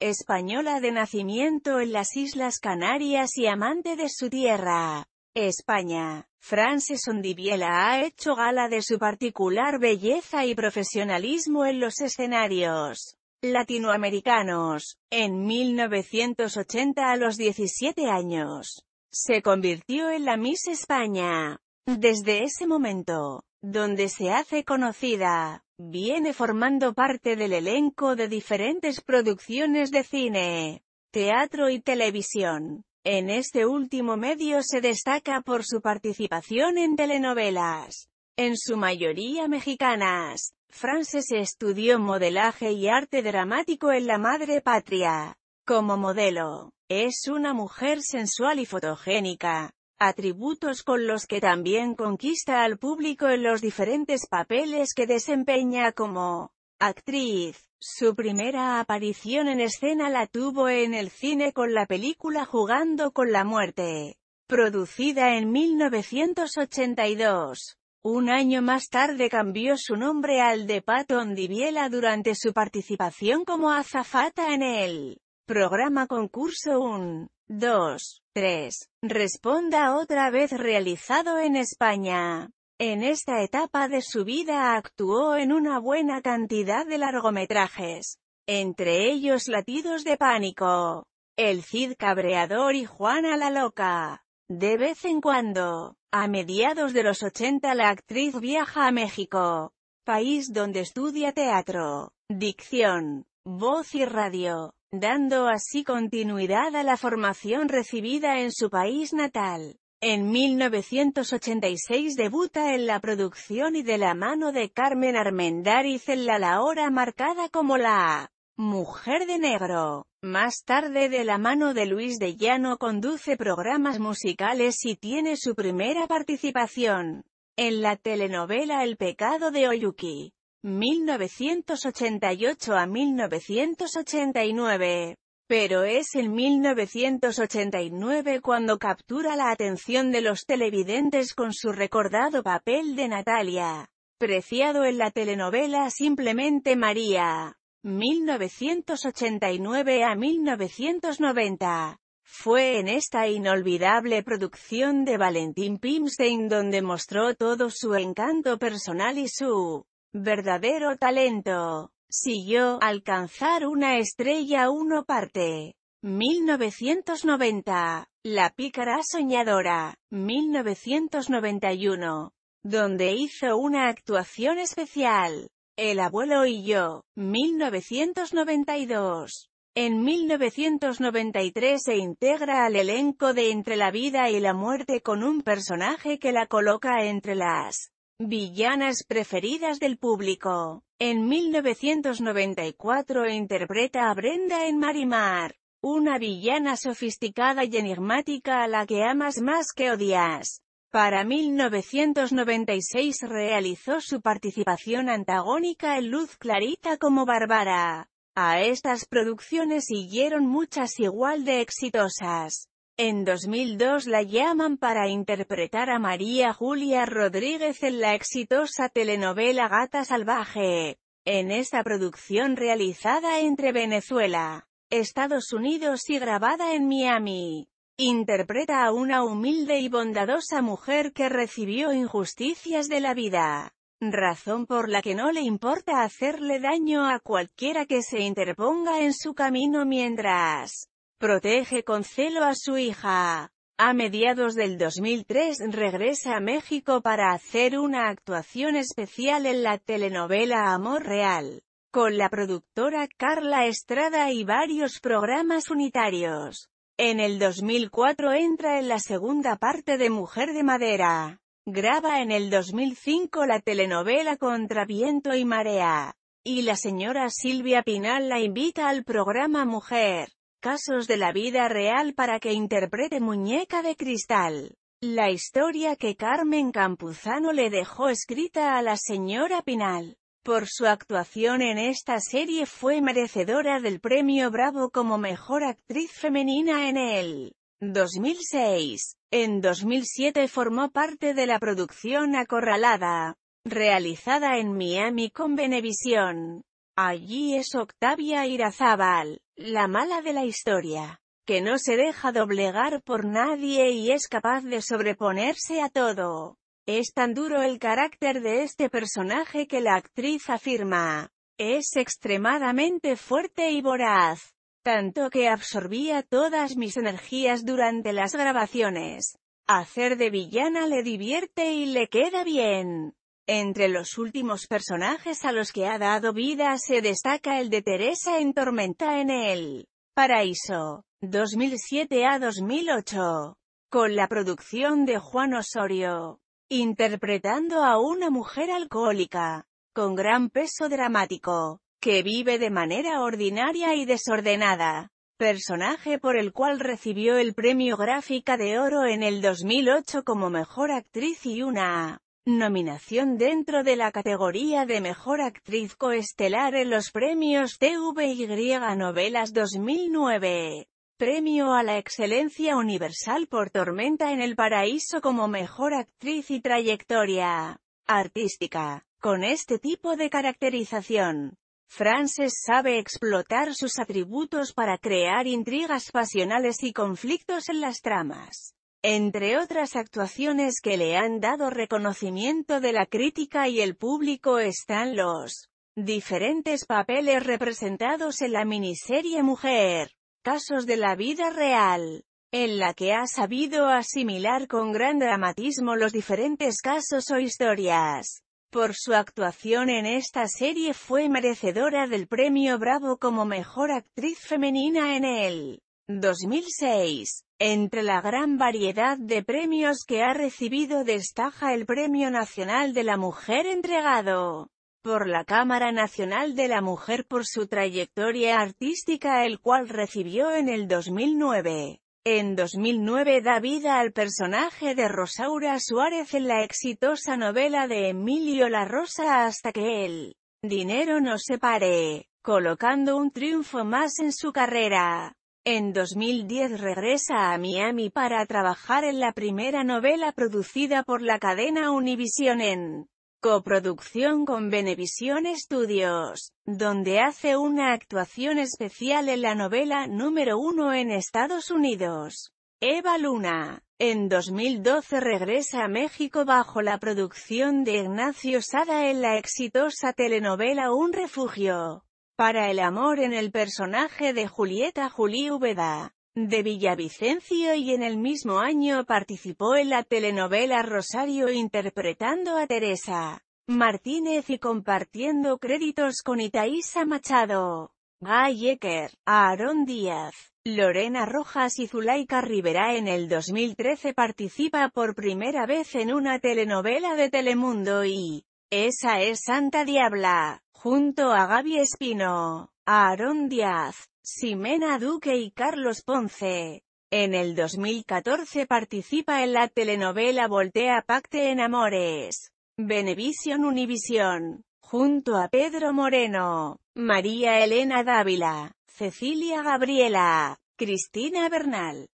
española de nacimiento en las Islas Canarias y amante de su tierra. España. Frances Ondiviela ha hecho gala de su particular belleza y profesionalismo en los escenarios latinoamericanos. En 1980 a los 17 años, se convirtió en la Miss España. Desde ese momento, donde se hace conocida. Viene formando parte del elenco de diferentes producciones de cine, teatro y televisión. En este último medio se destaca por su participación en telenovelas, en su mayoría mexicanas. Frances estudió modelaje y arte dramático en la madre patria. Como modelo, es una mujer sensual y fotogénica, atributos con los que también conquista al público en los diferentes papeles que desempeña como actriz. Su primera aparición en escena la tuvo en el cine con la película Jugando con la muerte, producida en 1982. Un año más tarde cambió su nombre al de Patton Diviela durante su participación como azafata en el programa concurso Un 2. 3. Responda otra vez realizado en España. En esta etapa de su vida actuó en una buena cantidad de largometrajes, entre ellos Latidos de Pánico, El Cid Cabreador y Juana la Loca. De vez en cuando, a mediados de los 80 la actriz viaja a México, país donde estudia teatro, dicción, voz y radio dando así continuidad a la formación recibida en su país natal. En 1986 debuta en la producción y de la mano de Carmen Armendáriz en la la hora marcada como la Mujer de Negro. Más tarde de la mano de Luis de Llano conduce programas musicales y tiene su primera participación en la telenovela El pecado de Oyuki. 1988 a 1989. Pero es en 1989 cuando captura la atención de los televidentes con su recordado papel de Natalia, preciado en la telenovela Simplemente María. 1989 a 1990. Fue en esta inolvidable producción de Valentín Pimstein donde mostró todo su encanto personal y su verdadero talento. Siguió, alcanzar una estrella uno parte. 1990. La pícara soñadora. 1991. Donde hizo una actuación especial. El abuelo y yo. 1992. En 1993 se integra al elenco de Entre la vida y la muerte con un personaje que la coloca entre las Villanas preferidas del público. En 1994 interpreta a Brenda en Marimar, una villana sofisticada y enigmática a la que amas más que odias. Para 1996 realizó su participación antagónica en Luz Clarita como Bárbara. A estas producciones siguieron muchas igual de exitosas. En 2002 la llaman para interpretar a María Julia Rodríguez en la exitosa telenovela Gata Salvaje. En esta producción realizada entre Venezuela, Estados Unidos y grabada en Miami, interpreta a una humilde y bondadosa mujer que recibió injusticias de la vida, razón por la que no le importa hacerle daño a cualquiera que se interponga en su camino mientras Protege con celo a su hija. A mediados del 2003 regresa a México para hacer una actuación especial en la telenovela Amor Real, con la productora Carla Estrada y varios programas unitarios. En el 2004 entra en la segunda parte de Mujer de Madera. Graba en el 2005 la telenovela Contra Viento y Marea. Y la señora Silvia Pinal la invita al programa Mujer casos de la vida real para que interprete Muñeca de Cristal. La historia que Carmen Campuzano le dejó escrita a la señora Pinal por su actuación en esta serie fue merecedora del premio Bravo como mejor actriz femenina en el 2006. En 2007 formó parte de la producción Acorralada, realizada en Miami con Venevisión. Allí es Octavia Irazábal, la mala de la historia, que no se deja doblegar por nadie y es capaz de sobreponerse a todo. Es tan duro el carácter de este personaje que la actriz afirma, es extremadamente fuerte y voraz, tanto que absorbía todas mis energías durante las grabaciones. Hacer de villana le divierte y le queda bien. Entre los últimos personajes a los que ha dado vida se destaca el de Teresa en Tormenta en el Paraíso, 2007 a 2008, con la producción de Juan Osorio, interpretando a una mujer alcohólica, con gran peso dramático, que vive de manera ordinaria y desordenada, personaje por el cual recibió el premio Gráfica de Oro en el 2008 como mejor actriz y una Nominación dentro de la categoría de Mejor Actriz Coestelar en los Premios TVY Novelas 2009. Premio a la Excelencia Universal por Tormenta en el Paraíso como Mejor Actriz y Trayectoria Artística. Con este tipo de caracterización, Frances sabe explotar sus atributos para crear intrigas pasionales y conflictos en las tramas entre otras actuaciones que le han dado reconocimiento de la crítica y el público están los diferentes papeles representados en la miniserie Mujer, casos de la vida real, en la que ha sabido asimilar con gran dramatismo los diferentes casos o historias. Por su actuación en esta serie fue merecedora del premio Bravo como mejor actriz femenina en el 2006. Entre la gran variedad de premios que ha recibido destaca el Premio Nacional de la Mujer entregado por la Cámara Nacional de la Mujer por su trayectoria artística el cual recibió en el 2009. En 2009 da vida al personaje de Rosaura Suárez en la exitosa novela de Emilio La Rosa hasta que el dinero no se pare, colocando un triunfo más en su carrera. En 2010 regresa a Miami para trabajar en la primera novela producida por la cadena Univision en coproducción con Venevisión Studios, donde hace una actuación especial en la novela número uno en Estados Unidos, Eva Luna. En 2012 regresa a México bajo la producción de Ignacio Sada en la exitosa telenovela Un Refugio para el amor en el personaje de Julieta Juli Úbeda de Villavicencio y en el mismo año participó en la telenovela Rosario interpretando a Teresa Martínez y compartiendo créditos con Itaísa Machado, Guy Ecker, Aaron Díaz, Lorena Rojas y Zulaika Rivera. En el 2013 participa por primera vez en una telenovela de Telemundo y esa es Santa Diabla junto a Gaby Espino, Aaron Díaz, Ximena Duque y Carlos Ponce. En el 2014 participa en la telenovela Voltea Pacte en Amores, Benevisión Univisión, junto a Pedro Moreno, María Elena Dávila, Cecilia Gabriela, Cristina Bernal,